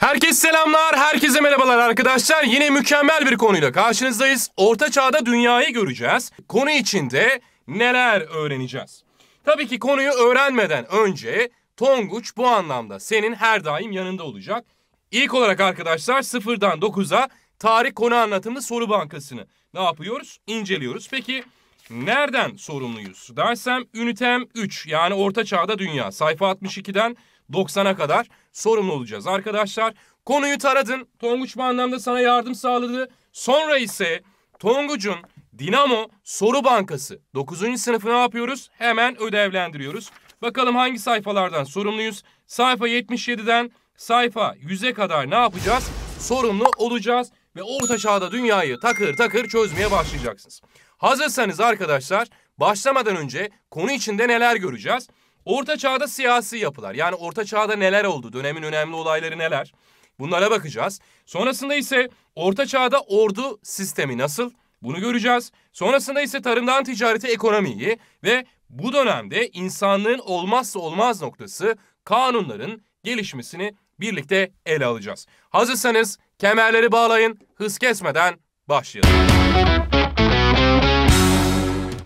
Herkes selamlar, herkese merhabalar arkadaşlar. Yine mükemmel bir konuyla karşınızdayız. Orta Çağ'da dünyayı göreceğiz. Konu içinde neler öğreneceğiz? Tabii ki konuyu öğrenmeden önce Tonguç bu anlamda senin her daim yanında olacak. İlk olarak arkadaşlar sıfırdan 9'a tarih konu anlatımlı soru bankasını ne yapıyoruz? İnceliyoruz. Peki nereden sorumluyuz dersem ünitem 3 yani Orta Çağ'da dünya sayfa 62'den 90'a kadar sorumlu olacağız. Arkadaşlar konuyu taradın. Tonguç bu anlamda sana yardım sağladı. Sonra ise Tonguç'un Dinamo Soru Bankası 9. sınıfı ne yapıyoruz? Hemen ödevlendiriyoruz. Bakalım hangi sayfalardan sorumluyuz? Sayfa 77'den sayfa 100'e kadar ne yapacağız? Sorumlu olacağız ve orta çağda dünyayı takır takır çözmeye başlayacaksınız. Hazırsanız arkadaşlar başlamadan önce konu içinde neler göreceğiz? Orta çağda siyasi yapılar. Yani orta çağda neler oldu? Dönemin önemli olayları neler? Bunlara bakacağız. Sonrasında ise orta çağda ordu sistemi nasıl? Bunu göreceğiz. Sonrasında ise tarımdan ticareti ekonomiyi ve bu dönemde insanlığın olmazsa olmaz noktası kanunların gelişmesini birlikte ele alacağız. Hazırsanız kemerleri bağlayın, hız kesmeden başlayalım.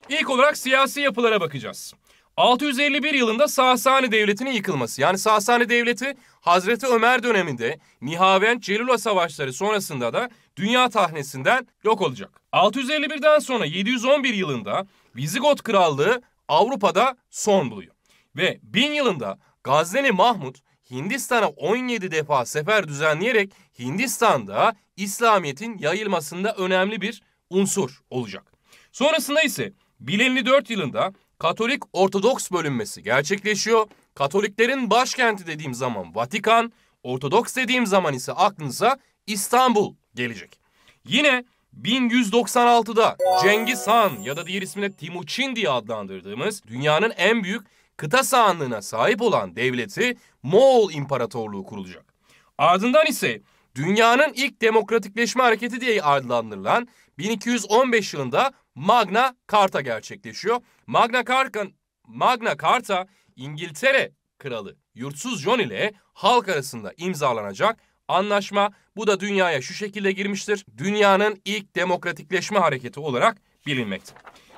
İlk olarak siyasi yapılara bakacağız. 651 yılında Sasani Devleti'nin yıkılması. Yani Sasani Devleti Hazreti Ömer döneminde Nihavend Celula savaşları sonrasında da dünya tahnesinden yok olacak. 651'den sonra 711 yılında Vizigot Krallığı Avrupa'da son buluyor. Ve 1000 yılında Gazneli Mahmud Hindistan'a 17 defa sefer düzenleyerek Hindistan'da İslamiyet'in yayılmasında önemli bir unsur olacak. Sonrasında ise 1054 yılında Katolik Ortodoks bölünmesi gerçekleşiyor. Katoliklerin başkenti dediğim zaman Vatikan, Ortodoks dediğim zaman ise aklınıza İstanbul gelecek. Yine 1196'da Cengiz Han ya da diğer ismiyle Timuçin diye adlandırdığımız dünyanın en büyük kıta sahanlığına sahip olan devleti Moğol İmparatorluğu kurulacak. Ardından ise dünyanın ilk demokratikleşme hareketi diye adlandırılan 1215 yılında Magna Carta gerçekleşiyor. Magna Carta, Magna Carta İngiltere Kralı Yurtsuz John ile halk arasında imzalanacak anlaşma. Bu da dünyaya şu şekilde girmiştir. Dünyanın ilk demokratikleşme hareketi olarak bilinmekte.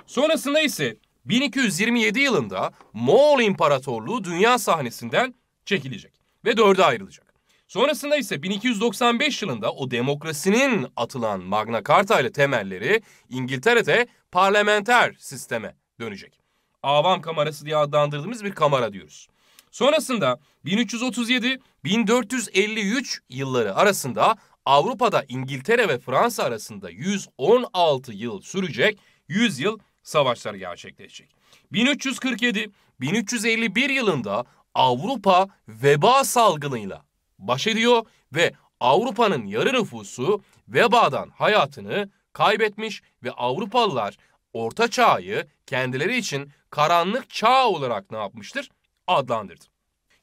Sonrasında ise 1227 yılında Moğol İmparatorluğu dünya sahnesinden çekilecek ve dörde ayrılacak. Sonrasında ise 1295 yılında o demokrasinin atılan Magna Carta ile temelleri İngiltere'de parlamenter sisteme dönecek. Avam kamerası diye adlandırdığımız bir kamera diyoruz. Sonrasında 1337-1453 yılları arasında Avrupa'da İngiltere ve Fransa arasında 116 yıl sürecek 100 yıl savaşlar gerçekleşecek. 1347-1351 yılında Avrupa veba salgınıyla baş ediyor ve Avrupa'nın yarı nüfusu vebadan hayatını kaybetmiş ve Avrupalılar Orta Çağ'ı kendileri için karanlık çağ olarak ne yapmıştır? Adlandırdı.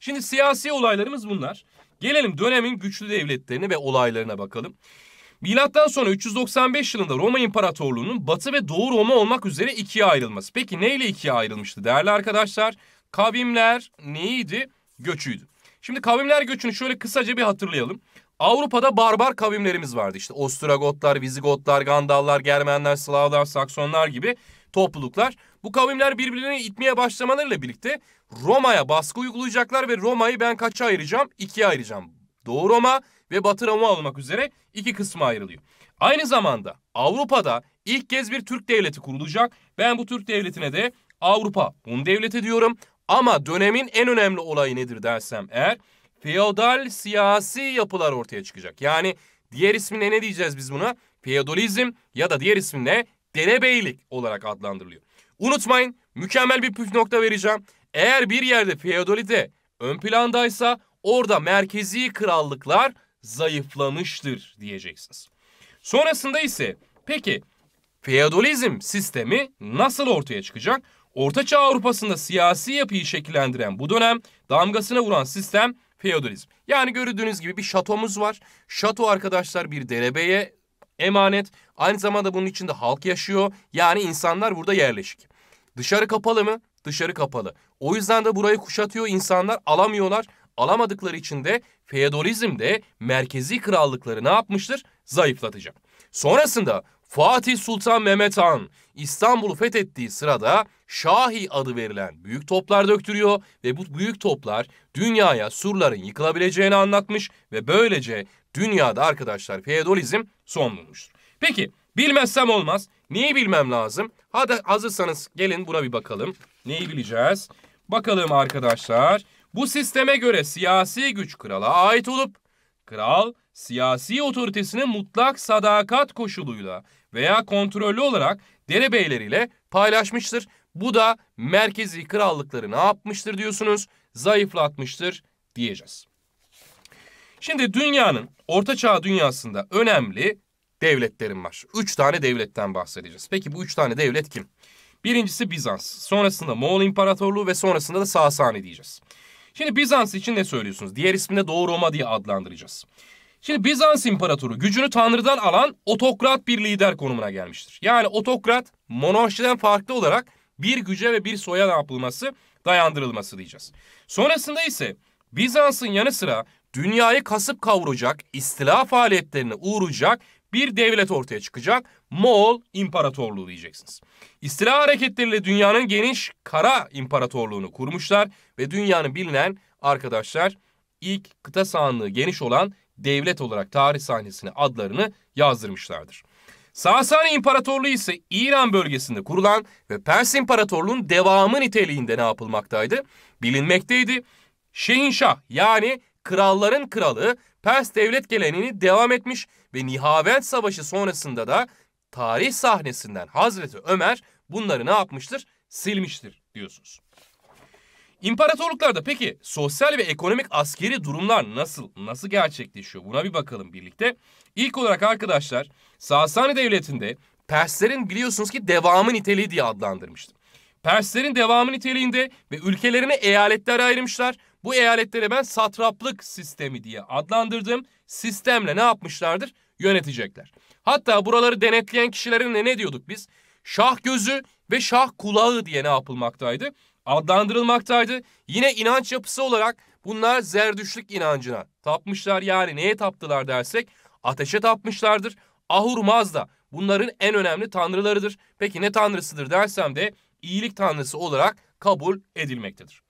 Şimdi siyasi olaylarımız bunlar. Gelelim dönemin güçlü devletlerine ve olaylarına bakalım. Milattan sonra 395 yılında Roma İmparatorluğu'nun Batı ve Doğu Roma olmak üzere ikiye ayrılması. Peki neyle ikiye ayrılmıştı değerli arkadaşlar? Kavimler neydi? Göçüydü. Şimdi kavimler göçünü şöyle kısaca bir hatırlayalım. Avrupa'da barbar kavimlerimiz vardı. işte Ostrogotlar, Vizigotlar, Gandallar, Germenler, Slavlar, Saksonlar gibi topluluklar. Bu kavimler birbirlerini itmeye başlamalarıyla birlikte Roma'ya baskı uygulayacaklar ve Roma'yı ben kaça ayıracağım? İkiye ayıracağım. Doğu Roma ve Batı Roma olmak üzere iki kısma ayrılıyor. Aynı zamanda Avrupa'da ilk kez bir Türk devleti kurulacak. Ben bu Türk devletine de Avrupa Hun Devleti diyorum. Ama dönemin en önemli olayı nedir dersem eğer feodal siyasi yapılar ortaya çıkacak. Yani diğer isminle ne diyeceğiz biz buna? Feodalizm ya da diğer isminle derebeylik olarak adlandırılıyor. Unutmayın mükemmel bir püf nokta vereceğim. Eğer bir yerde feodalite ön plandaysa orada merkezi krallıklar zayıflamıştır diyeceksiniz. Sonrasında ise peki feodalizm sistemi nasıl ortaya çıkacak? Ortaçağ Avrupa'sında siyasi yapıyı şekillendiren bu dönem damgasına vuran sistem feodalizm. Yani gördüğünüz gibi bir şatomuz var. Şato arkadaşlar bir derebeye emanet. Aynı zamanda bunun içinde halk yaşıyor. Yani insanlar burada yerleşik. Dışarı kapalı mı? Dışarı kapalı. O yüzden de burayı kuşatıyor insanlar alamıyorlar alamadıkları için de feodalizm de merkezi krallıkları ne yapmıştır? Zayıflatacak. Sonrasında Fatih Sultan Mehmet Han İstanbul'u fethettiği sırada Şahi adı verilen büyük toplar döktürüyor ve bu büyük toplar dünyaya surların yıkılabileceğini anlatmış ve böylece dünyada arkadaşlar feodalizm son bulmuştur. Peki bilmezsem olmaz. Neyi bilmem lazım? Hadi hazırsanız gelin buna bir bakalım. Neyi bileceğiz? Bakalım arkadaşlar. Bu sisteme göre siyasi güç krala ait olup kral siyasi otoritesini mutlak sadakat koşuluyla veya kontrollü olarak derebeyleriyle paylaşmıştır. Bu da merkezi krallıkları ne yapmıştır diyorsunuz? Zayıflatmıştır diyeceğiz. Şimdi dünyanın, Orta Çağ dünyasında önemli devletlerim var. Üç tane devletten bahsedeceğiz. Peki bu üç tane devlet kim? Birincisi Bizans, sonrasında Moğol İmparatorluğu ve sonrasında da Sasani diyeceğiz. Şimdi Bizans için ne söylüyorsunuz? Diğer ismini Doğu Roma diye adlandıracağız. Şimdi Bizans İmparatoru gücünü tanrıdan alan otokrat bir lider konumuna gelmiştir. Yani otokrat monarşiden farklı olarak bir güce ve bir soya yapılması dayandırılması diyeceğiz. Sonrasında ise Bizans'ın yanı sıra dünyayı kasıp kavuracak, istila faaliyetlerine uğrayacak bir devlet ortaya çıkacak. Moğol İmparatorluğu diyeceksiniz. İstila hareketleriyle dünyanın geniş kara imparatorluğunu kurmuşlar ve dünyanın bilinen arkadaşlar ilk kıta sahanlığı geniş olan devlet olarak tarih sahnesine adlarını yazdırmışlardır. Sasani İmparatorluğu ise İran bölgesinde kurulan ve Pers İmparatorluğu'nun devamı niteliğinde ne yapılmaktaydı? Bilinmekteydi. Şehinşah yani kralların kralı Pers devlet geleneğini devam etmiş ve Nihavend Savaşı sonrasında da tarih sahnesinden Hazreti Ömer bunları ne yapmıştır? Silmiştir diyorsunuz. İmparatorluklarda peki sosyal ve ekonomik askeri durumlar nasıl, nasıl gerçekleşiyor? Buna bir bakalım birlikte. İlk olarak arkadaşlar Sasani Devleti'nde Perslerin biliyorsunuz ki devamı niteliği diye adlandırmıştım. Perslerin devamı niteliğinde ve ülkelerini eyaletlere ayırmışlar. Bu eyaletlere ben satraplık sistemi diye adlandırdım. Sistemle ne yapmışlardır? yönetecekler. Hatta buraları denetleyen kişilerin ne diyorduk biz? Şah gözü ve şah kulağı diye ne yapılmaktaydı? Adlandırılmaktaydı. Yine inanç yapısı olarak bunlar zerdüşlük inancına tapmışlar. Yani neye taptılar dersek ateşe tapmışlardır. Ahur Mazda bunların en önemli tanrılarıdır. Peki ne tanrısıdır dersem de iyilik tanrısı olarak kabul edilmektedir.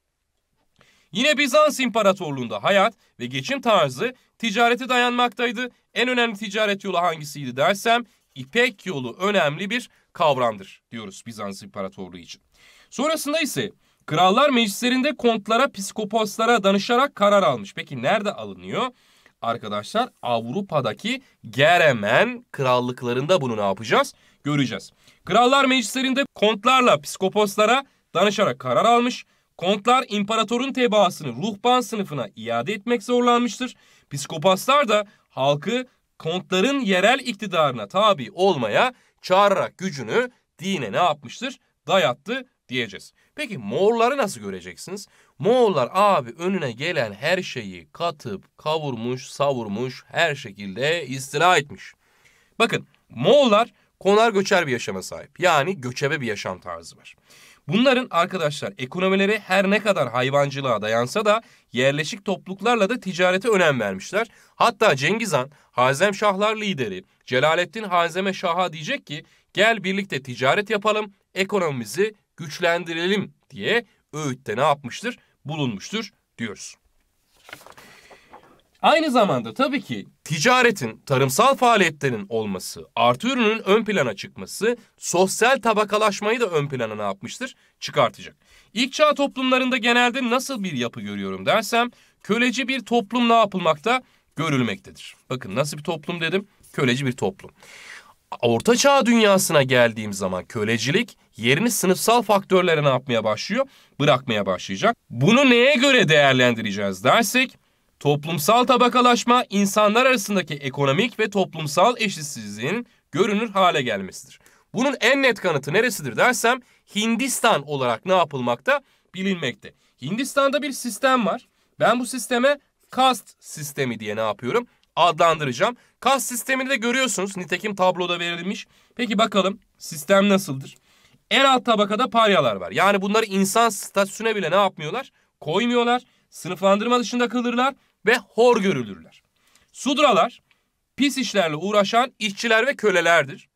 Yine Bizans İmparatorluğu'nda hayat ve geçim tarzı ticarete dayanmaktaydı. En önemli ticaret yolu hangisiydi dersem İpek yolu önemli bir kavramdır diyoruz Bizans İmparatorluğu için. Sonrasında ise krallar meclislerinde kontlara, psikoposlara danışarak karar almış. Peki nerede alınıyor? Arkadaşlar Avrupa'daki Geremen krallıklarında bunu ne yapacağız? Göreceğiz. Krallar meclislerinde kontlarla, psikoposlara danışarak karar almış. Kontlar imparatorun tebaasını ruhban sınıfına iade etmek zorlanmıştır. Piskopaslar da halkı kontların yerel iktidarına tabi olmaya çağırarak gücünü dine ne yapmıştır? Dayattı diyeceğiz. Peki Moğolları nasıl göreceksiniz? Moğollar abi önüne gelen her şeyi katıp kavurmuş, savurmuş, her şekilde istila etmiş. Bakın Moğollar konar göçer bir yaşama sahip. Yani göçebe bir yaşam tarzı var. Bunların arkadaşlar ekonomileri her ne kadar hayvancılığa dayansa da yerleşik topluluklarla da ticarete önem vermişler. Hatta Cengiz Han, Hazem Şahlar lideri Celalettin Hazeme Şah'a diyecek ki gel birlikte ticaret yapalım, ekonomimizi güçlendirelim diye öğütte ne yapmıştır? Bulunmuştur diyoruz. Aynı zamanda tabii ki ticaretin, tarımsal faaliyetlerin olması, artı ürünün ön plana çıkması sosyal tabakalaşmayı da ön plana ne yapmıştır? Çıkartacak. İlk çağ toplumlarında genelde nasıl bir yapı görüyorum dersem köleci bir toplum ne yapılmakta? Görülmektedir. Bakın nasıl bir toplum dedim? Köleci bir toplum. Orta Çağ dünyasına geldiğim zaman kölecilik yerini sınıfsal faktörlere ne yapmaya başlıyor? Bırakmaya başlayacak. Bunu neye göre değerlendireceğiz dersek Toplumsal tabakalaşma insanlar arasındaki ekonomik ve toplumsal eşitsizliğin görünür hale gelmesidir. Bunun en net kanıtı neresidir dersem Hindistan olarak ne yapılmakta bilinmekte. Hindistan'da bir sistem var. Ben bu sisteme kast sistemi diye ne yapıyorum? Adlandıracağım. Kast sistemini de görüyorsunuz. Nitekim tabloda verilmiş. Peki bakalım sistem nasıldır? En alt tabakada paryalar var. Yani bunları insan statüsüne bile ne yapmıyorlar? Koymuyorlar. Sınıflandırma dışında kalırlar ve hor görülürler. Sudralar pis işlerle uğraşan işçiler ve kölelerdir.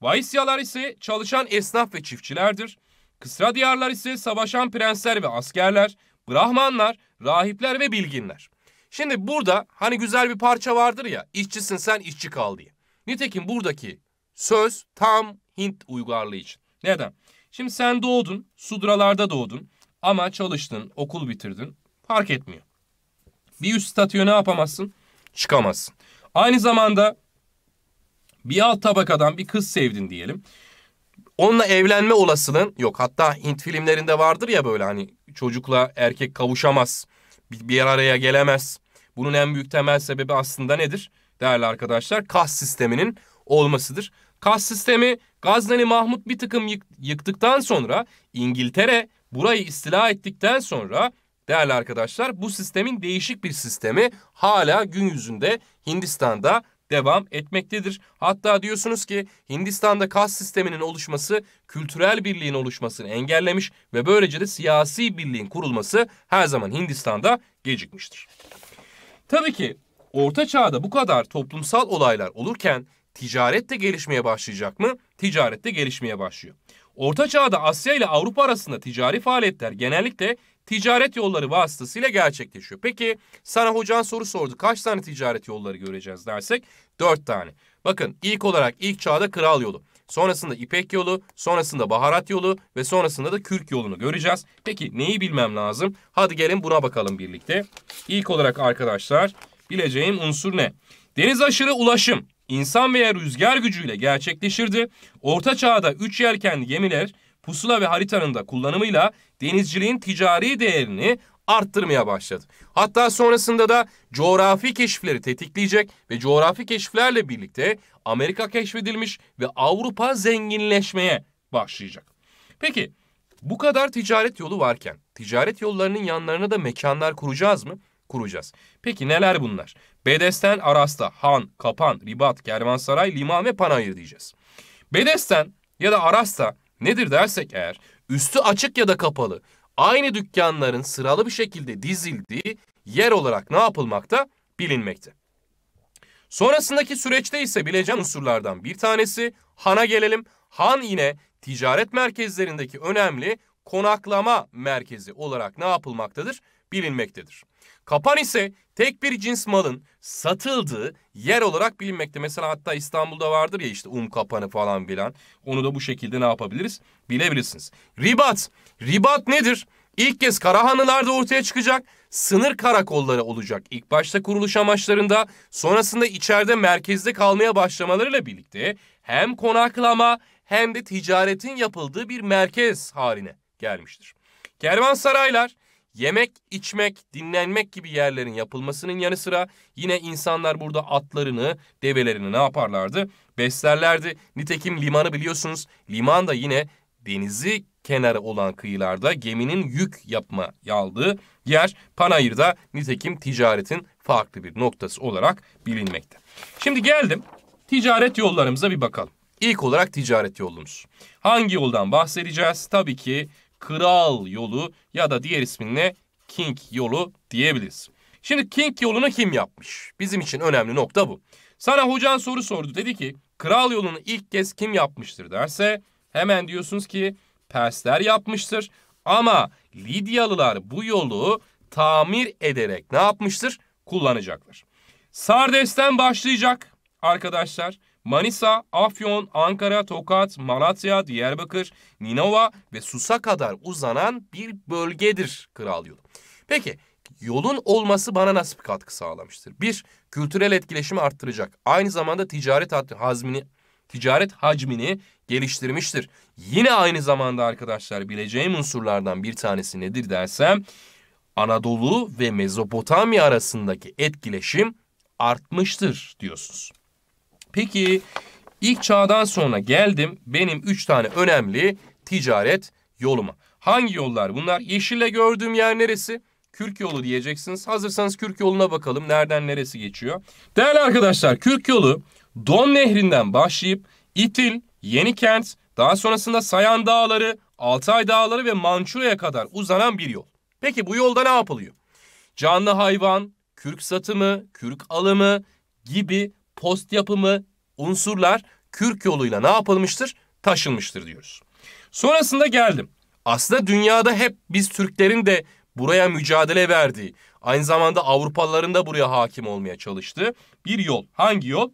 Vaisyalar ise çalışan esnaf ve çiftçilerdir. Kısra diyarlar ise savaşan prensler ve askerler, brahmanlar, rahipler ve bilginler. Şimdi burada hani güzel bir parça vardır ya, işçisin sen işçi kal diye. Nitekim buradaki söz tam Hint uygarlığı için. Neden? Şimdi sen doğdun, sudralarda doğdun ama çalıştın, okul bitirdin fark etmiyor. Bir üst statüye ne yapamazsın? Çıkamazsın. Aynı zamanda bir alt tabakadan bir kız sevdin diyelim. Onunla evlenme olasılığın yok. Hatta Hint filmlerinde vardır ya böyle hani çocukla erkek kavuşamaz. Bir, bir araya gelemez. Bunun en büyük temel sebebi aslında nedir? Değerli arkadaşlar kas sisteminin olmasıdır. Kas sistemi Gazneli Mahmut bir tıkım yıktıktan sonra İngiltere burayı istila ettikten sonra değerli arkadaşlar bu sistemin değişik bir sistemi hala gün yüzünde Hindistan'da devam etmektedir. Hatta diyorsunuz ki Hindistan'da kas sisteminin oluşması kültürel birliğin oluşmasını engellemiş ve böylece de siyasi birliğin kurulması her zaman Hindistan'da gecikmiştir. Tabii ki Orta Çağ'da bu kadar toplumsal olaylar olurken ticaret de gelişmeye başlayacak mı? Ticaret de gelişmeye başlıyor. Orta Çağ'da Asya ile Avrupa arasında ticari faaliyetler genellikle ticaret yolları vasıtasıyla gerçekleşiyor. Peki sana hocan soru sordu. Kaç tane ticaret yolları göreceğiz dersek? Dört tane. Bakın ilk olarak ilk çağda kral yolu. Sonrasında İpek yolu, sonrasında baharat yolu ve sonrasında da kürk yolunu göreceğiz. Peki neyi bilmem lazım? Hadi gelin buna bakalım birlikte. İlk olarak arkadaşlar bileceğim unsur ne? Deniz aşırı ulaşım insan veya rüzgar gücüyle gerçekleşirdi. Orta çağda üç yelkenli gemiler pusula ve haritanın da kullanımıyla denizciliğin ticari değerini arttırmaya başladı. Hatta sonrasında da coğrafi keşifleri tetikleyecek ve coğrafi keşiflerle birlikte Amerika keşfedilmiş ve Avrupa zenginleşmeye başlayacak. Peki bu kadar ticaret yolu varken ticaret yollarının yanlarına da mekanlar kuracağız mı? Kuracağız. Peki neler bunlar? Bedesten, Arasta, Han, Kapan, Ribat, Kervansaray, Liman ve Panayır diyeceğiz. Bedesten ya da Arasta Nedir dersek eğer üstü açık ya da kapalı aynı dükkanların sıralı bir şekilde dizildiği yer olarak ne yapılmakta bilinmekte. Sonrasındaki süreçte ise bileceğim unsurlardan bir tanesi Han'a gelelim. Han yine ticaret merkezlerindeki önemli konaklama merkezi olarak ne yapılmaktadır? Bilinmektedir. Kapan ise tek bir cins malın satıldığı yer olarak bilinmekte. Mesela hatta İstanbul'da vardır ya işte um kapanı falan filan. Onu da bu şekilde ne yapabiliriz? Bilebilirsiniz. Ribat. Ribat nedir? İlk kez Karahanlılar'da ortaya çıkacak. Sınır karakolları olacak. İlk başta kuruluş amaçlarında sonrasında içeride merkezde kalmaya başlamalarıyla birlikte hem konaklama hem de ticaretin yapıldığı bir merkez haline gelmiştir. Kervansaraylar yemek, içmek, dinlenmek gibi yerlerin yapılmasının yanı sıra yine insanlar burada atlarını, develerini ne yaparlardı? Beslerlerdi. Nitekim limanı biliyorsunuz. Liman da yine denizi kenarı olan kıyılarda geminin yük yapma aldığı yer Panayır'da nitekim ticaretin farklı bir noktası olarak bilinmekte. Şimdi geldim ticaret yollarımıza bir bakalım. İlk olarak ticaret yolumuz. Hangi yoldan bahsedeceğiz? Tabii ki kral yolu ya da diğer isminle King yolu diyebiliriz. Şimdi King yolunu kim yapmış? Bizim için önemli nokta bu. Sana hocan soru sordu. Dedi ki kral yolunu ilk kez kim yapmıştır derse hemen diyorsunuz ki Persler yapmıştır. Ama Lidyalılar bu yolu tamir ederek ne yapmıştır? Kullanacaklar. Sardes'ten başlayacak arkadaşlar. Manisa, Afyon, Ankara, Tokat, Malatya, Diyarbakır, Ninova ve Sus'a kadar uzanan bir bölgedir kral yolu. Peki yolun olması bana nasıl bir katkı sağlamıştır? Bir, kültürel etkileşimi arttıracak. Aynı zamanda ticaret hazmini ticaret hacmini geliştirmiştir. Yine aynı zamanda arkadaşlar bileceğim unsurlardan bir tanesi nedir dersem Anadolu ve Mezopotamya arasındaki etkileşim artmıştır diyorsunuz. Peki ilk çağdan sonra geldim benim üç tane önemli ticaret yoluma. Hangi yollar bunlar? Yeşille gördüğüm yer neresi? Kürk yolu diyeceksiniz. Hazırsanız Kürk yoluna bakalım nereden neresi geçiyor. Değerli arkadaşlar Kürk yolu Don Nehri'nden başlayıp İtil, Yenikent, daha sonrasında Sayan Dağları, Altay Dağları ve Mançura'ya kadar uzanan bir yol. Peki bu yolda ne yapılıyor? Canlı hayvan, kürk satımı, kürk alımı gibi post yapımı unsurlar kürk yoluyla ne yapılmıştır? Taşınmıştır diyoruz. Sonrasında geldim. Aslında dünyada hep biz Türklerin de buraya mücadele verdiği, aynı zamanda Avrupalıların da buraya hakim olmaya çalıştığı bir yol. Hangi yol?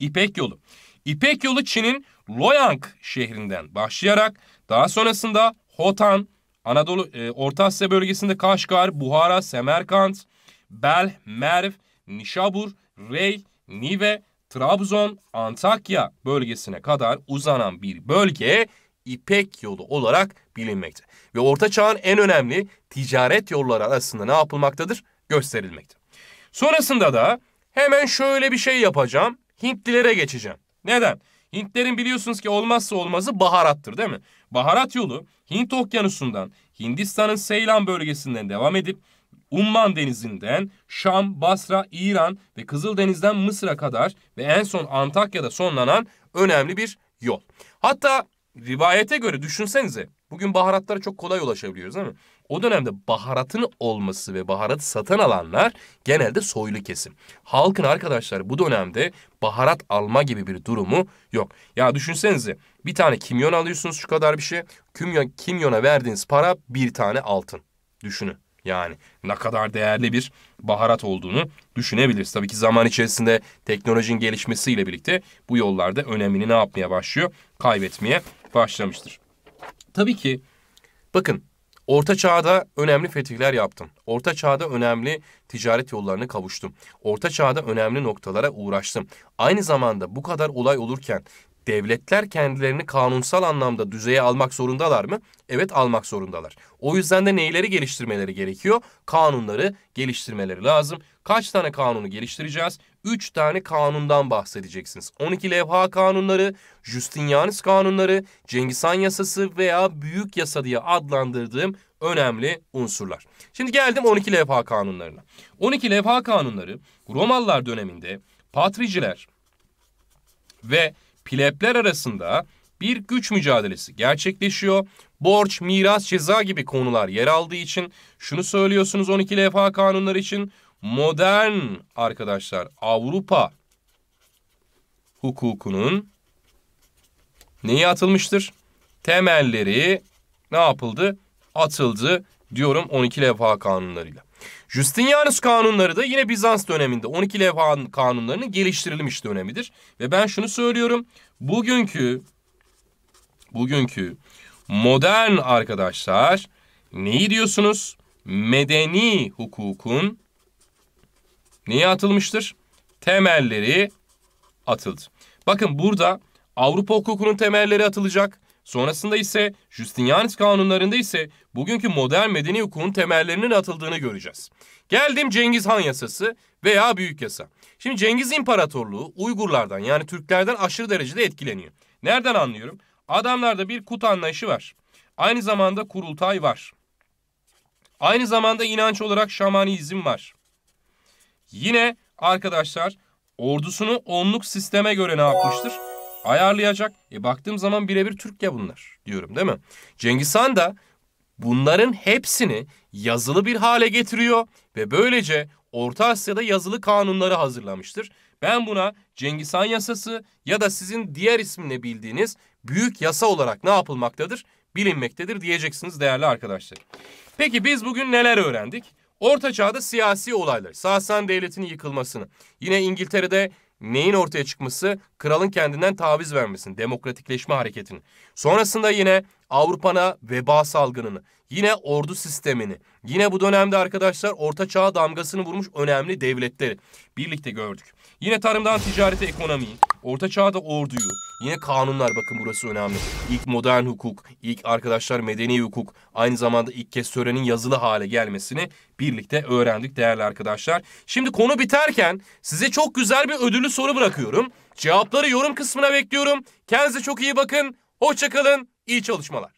İpek yolu. İpek yolu Çin'in Loyang şehrinden başlayarak daha sonrasında Hotan, Anadolu e, Orta Asya bölgesinde Kaşgar, Buhara, Semerkant, Bel, Merv, Nişabur Rey, Nive, Trabzon, Antakya bölgesine kadar uzanan bir bölge İpek yolu olarak bilinmekte. Ve Orta Çağ'ın en önemli ticaret yolları arasında ne yapılmaktadır? Gösterilmekte. Sonrasında da hemen şöyle bir şey yapacağım. Hintlilere geçeceğim. Neden? Hintlerin biliyorsunuz ki olmazsa olmazı baharattır değil mi? Baharat yolu Hint okyanusundan Hindistan'ın Seylan bölgesinden devam edip Umman Denizi'nden Şam, Basra, İran ve Kızıldeniz'den Mısır'a kadar ve en son Antakya'da sonlanan önemli bir yol. Hatta rivayete göre düşünsenize bugün baharatlara çok kolay ulaşabiliyoruz değil mi? O dönemde baharatın olması ve baharatı satan alanlar genelde soylu kesim. Halkın arkadaşlar bu dönemde baharat alma gibi bir durumu yok. Ya düşünsenize bir tane kimyon alıyorsunuz şu kadar bir şey. Kimyon, kimyona verdiğiniz para bir tane altın. Düşünün. Yani ne kadar değerli bir baharat olduğunu düşünebiliriz. Tabii ki zaman içerisinde teknolojinin gelişmesiyle birlikte bu yollarda önemini ne yapmaya başlıyor? Kaybetmeye başlamıştır. Tabii ki bakın Orta Çağ'da önemli fetihler yaptım. Orta Çağ'da önemli ticaret yollarını kavuştum. Orta Çağ'da önemli noktalara uğraştım. Aynı zamanda bu kadar olay olurken devletler kendilerini kanunsal anlamda düzeye almak zorundalar mı? Evet almak zorundalar. O yüzden de neyleri geliştirmeleri gerekiyor? Kanunları geliştirmeleri lazım. Kaç tane kanunu geliştireceğiz? Üç tane kanundan bahsedeceksiniz. 12 levha kanunları, Justinianus kanunları, Cengiz Han yasası veya büyük yasa diye adlandırdığım önemli unsurlar. Şimdi geldim 12 levha kanunlarına. 12 levha kanunları Romalılar döneminde patriciler ve plebler arasında bir güç mücadelesi gerçekleşiyor. Borç, miras, ceza gibi konular yer aldığı için şunu söylüyorsunuz 12 LFA kanunları için modern arkadaşlar Avrupa hukukunun neyi atılmıştır? Temelleri ne yapıldı? Atıldı diyorum 12 levha kanunlarıyla. Justinianus kanunları da yine Bizans döneminde 12 levha kanunlarının geliştirilmiş dönemidir. Ve ben şunu söylüyorum. Bugünkü bugünkü modern arkadaşlar neyi diyorsunuz? Medeni hukukun neye atılmıştır? Temelleri atıldı. Bakın burada Avrupa hukukunun temelleri atılacak. Sonrasında ise Justinianis kanunlarında ise bugünkü modern medeni hukukun temellerinin atıldığını göreceğiz. Geldim Cengiz Han yasası veya büyük yasa. Şimdi Cengiz İmparatorluğu Uygurlardan yani Türklerden aşırı derecede etkileniyor. Nereden anlıyorum? Adamlarda bir kut anlayışı var. Aynı zamanda kurultay var. Aynı zamanda inanç olarak şamanizm var. Yine arkadaşlar ordusunu onluk sisteme göre ne yapmıştır? ayarlayacak. E baktığım zaman birebir Türkçe bunlar diyorum değil mi? Cengiz Han da bunların hepsini yazılı bir hale getiriyor ve böylece Orta Asya'da yazılı kanunları hazırlamıştır. Ben buna Cengiz Han yasası ya da sizin diğer isminle bildiğiniz büyük yasa olarak ne yapılmaktadır? Bilinmektedir diyeceksiniz değerli arkadaşlar. Peki biz bugün neler öğrendik? Orta Çağ'da siyasi olaylar, Sasan Devleti'nin yıkılmasını, yine İngiltere'de Neyin ortaya çıkması? Kralın kendinden taviz vermesinin, demokratikleşme hareketini. Sonrasında yine Avrupa'na veba salgınını, yine ordu sistemini, yine bu dönemde arkadaşlar orta çağa damgasını vurmuş önemli devletleri birlikte gördük. Yine tarımdan ticarete ekonomiyi, orta çağda orduyu, yine kanunlar bakın burası önemli. İlk modern hukuk, ilk arkadaşlar medeni hukuk, aynı zamanda ilk kez sörenin yazılı hale gelmesini birlikte öğrendik değerli arkadaşlar. Şimdi konu biterken size çok güzel bir ödüllü soru bırakıyorum. Cevapları yorum kısmına bekliyorum. Kendinize çok iyi bakın. Hoşçakalın. İyi çalışmalar.